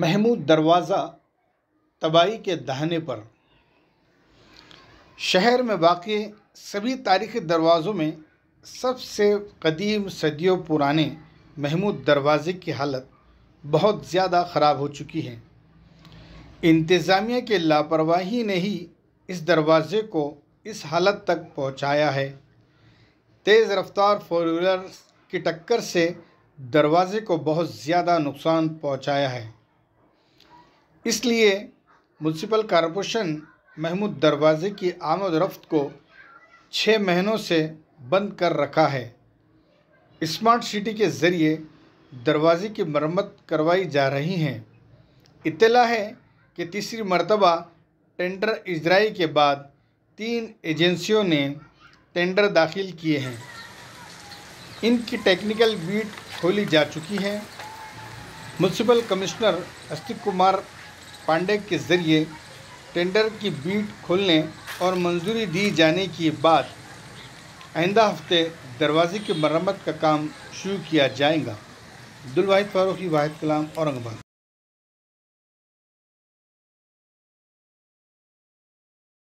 محمود دروازہ تباہی کے دہانے پر شہر میں واقع سبھی تاریخی دروازوں میں سب سے قدیم صدیوں پرانے محمود دروازے کی حالت بہت زیادہ خراب ہو چکی ہے انتظامیہ کے لاپرواہی نے ہی اس دروازے کو اس حالت تک پہنچایا ہے تیز رفتار فور ویلرس کی ٹکر سے دروازے کو بہت زیادہ نقصان پہنچایا ہے اس لیے منسپل کارپوریشن محمود دروازے کی آمد و رفت کو چھ مہینوں سے بند کر رکھا ہے اسمارٹ سٹی کے ذریعے دروازے کی مرمت کروائی جا رہی ہیں اطلاع ہے کہ تیسری مرتبہ ٹینڈر اجرائی کے بعد تین ایجنسیوں نے ٹینڈر داخل کیے ہیں ان کی ٹیکنیکل بیٹ کھولی جا چکی ہے میونسپل کمشنر استک کمار پانڈے کے ذریعے ٹینڈر کی بیٹ کھولنے اور منظوری دی جانے کی بات آئندہ ہفتے دروازے کی مرمت کا کام شروع کیا جائے گا عبدالواحد فاروقی واحد کلام اورنگ آباد